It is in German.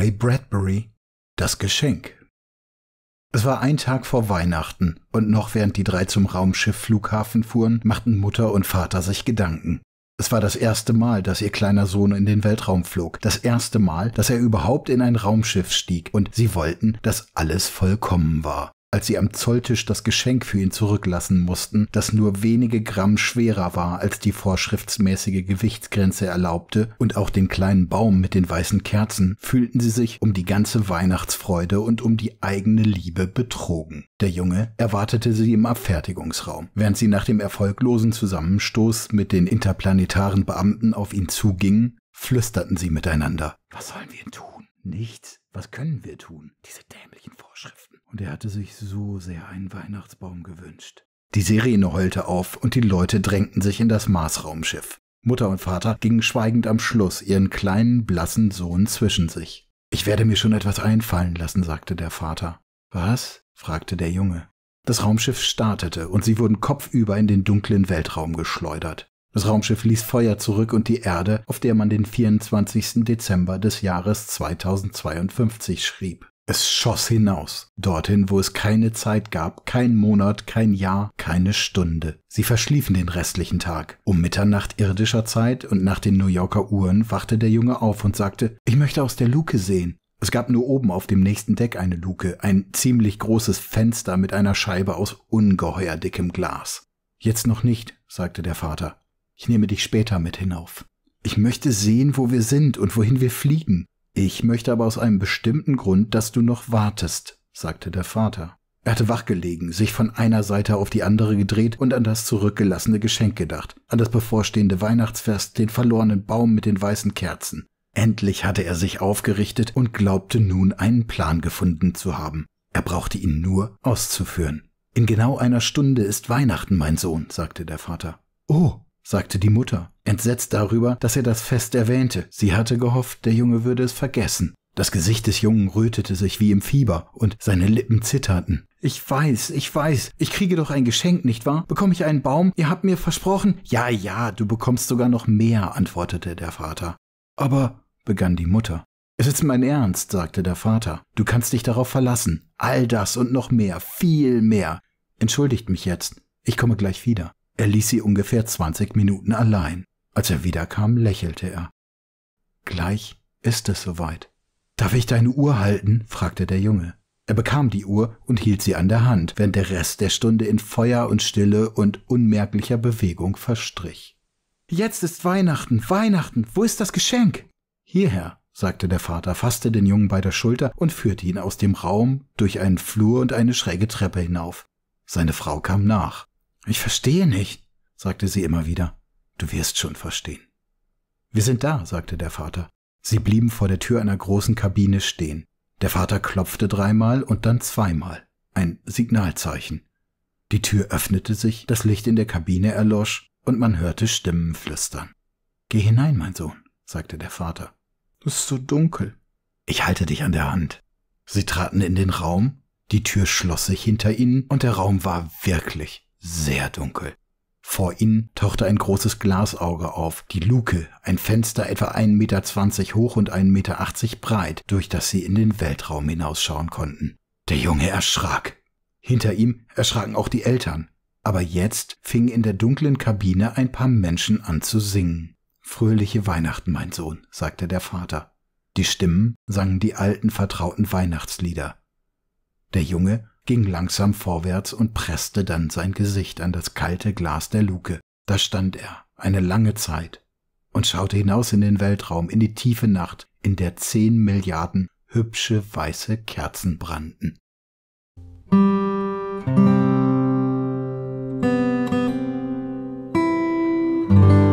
Ray Bradbury Das Geschenk. Es war ein Tag vor Weihnachten, und noch während die drei zum Raumschiffflughafen fuhren, machten Mutter und Vater sich Gedanken. Es war das erste Mal, dass ihr kleiner Sohn in den Weltraum flog, das erste Mal, dass er überhaupt in ein Raumschiff stieg, und sie wollten, dass alles vollkommen war als sie am Zolltisch das Geschenk für ihn zurücklassen mussten, das nur wenige Gramm schwerer war, als die vorschriftsmäßige Gewichtsgrenze erlaubte, und auch den kleinen Baum mit den weißen Kerzen, fühlten sie sich um die ganze Weihnachtsfreude und um die eigene Liebe betrogen. Der Junge erwartete sie im Abfertigungsraum, während sie nach dem erfolglosen Zusammenstoß mit den interplanetaren Beamten auf ihn zugingen, flüsterten sie miteinander. Was sollen wir tun? Nichts. Was können wir tun? Diese dämlichen Vorschriften. Und er hatte sich so sehr einen Weihnachtsbaum gewünscht. Die Sirene heulte auf und die Leute drängten sich in das Marsraumschiff. Mutter und Vater gingen schweigend am Schluss ihren kleinen, blassen Sohn zwischen sich. Ich werde mir schon etwas einfallen lassen, sagte der Vater. Was? fragte der Junge. Das Raumschiff startete und sie wurden kopfüber in den dunklen Weltraum geschleudert. Das Raumschiff ließ Feuer zurück und die Erde, auf der man den 24. Dezember des Jahres 2052 schrieb. Es schoss hinaus, dorthin, wo es keine Zeit gab, kein Monat, kein Jahr, keine Stunde. Sie verschliefen den restlichen Tag. Um Mitternacht irdischer Zeit und nach den New Yorker Uhren wachte der Junge auf und sagte, ich möchte aus der Luke sehen. Es gab nur oben auf dem nächsten Deck eine Luke, ein ziemlich großes Fenster mit einer Scheibe aus ungeheuer dickem Glas. Jetzt noch nicht, sagte der Vater. Ich nehme dich später mit hinauf. Ich möchte sehen, wo wir sind und wohin wir fliegen. Ich möchte aber aus einem bestimmten Grund, dass du noch wartest, sagte der Vater. Er hatte wachgelegen, sich von einer Seite auf die andere gedreht und an das zurückgelassene Geschenk gedacht, an das bevorstehende Weihnachtsfest, den verlorenen Baum mit den weißen Kerzen. Endlich hatte er sich aufgerichtet und glaubte nun einen Plan gefunden zu haben. Er brauchte ihn nur auszuführen. In genau einer Stunde ist Weihnachten, mein Sohn, sagte der Vater. Oh, sagte die Mutter, entsetzt darüber, dass er das Fest erwähnte. Sie hatte gehofft, der Junge würde es vergessen. Das Gesicht des Jungen rötete sich wie im Fieber, und seine Lippen zitterten. Ich weiß, ich weiß, ich kriege doch ein Geschenk, nicht wahr? Bekomme ich einen Baum? Ihr habt mir versprochen. Ja, ja, du bekommst sogar noch mehr, antwortete der Vater. Aber, begann die Mutter. Es ist mein Ernst, sagte der Vater. Du kannst dich darauf verlassen. All das und noch mehr, viel mehr. Entschuldigt mich jetzt, ich komme gleich wieder. Er ließ sie ungefähr 20 Minuten allein. Als er wiederkam, lächelte er. Gleich ist es soweit. Darf ich deine Uhr halten? fragte der Junge. Er bekam die Uhr und hielt sie an der Hand, während der Rest der Stunde in Feuer und Stille und unmerklicher Bewegung verstrich. Jetzt ist Weihnachten, Weihnachten, wo ist das Geschenk? Hierher, sagte der Vater, fasste den Jungen bei der Schulter und führte ihn aus dem Raum durch einen Flur und eine schräge Treppe hinauf. Seine Frau kam nach. Ich verstehe nicht, sagte sie immer wieder. Du wirst schon verstehen. Wir sind da, sagte der Vater. Sie blieben vor der Tür einer großen Kabine stehen. Der Vater klopfte dreimal und dann zweimal. Ein Signalzeichen. Die Tür öffnete sich, das Licht in der Kabine erlosch und man hörte Stimmen flüstern. Geh hinein, mein Sohn, sagte der Vater. Es ist so dunkel. Ich halte dich an der Hand. Sie traten in den Raum, die Tür schloss sich hinter ihnen und der Raum war wirklich sehr dunkel. Vor ihnen tauchte ein großes Glasauge auf, die Luke, ein Fenster etwa 1,20 Meter hoch und 1,80 Meter breit, durch das sie in den Weltraum hinausschauen konnten. Der Junge erschrak. Hinter ihm erschraken auch die Eltern. Aber jetzt fingen in der dunklen Kabine ein paar Menschen an zu singen. Fröhliche Weihnachten, mein Sohn, sagte der Vater. Die Stimmen sangen die alten vertrauten Weihnachtslieder. Der Junge ging langsam vorwärts und presste dann sein Gesicht an das kalte Glas der Luke. Da stand er, eine lange Zeit, und schaute hinaus in den Weltraum, in die tiefe Nacht, in der zehn Milliarden hübsche weiße Kerzen brannten. Musik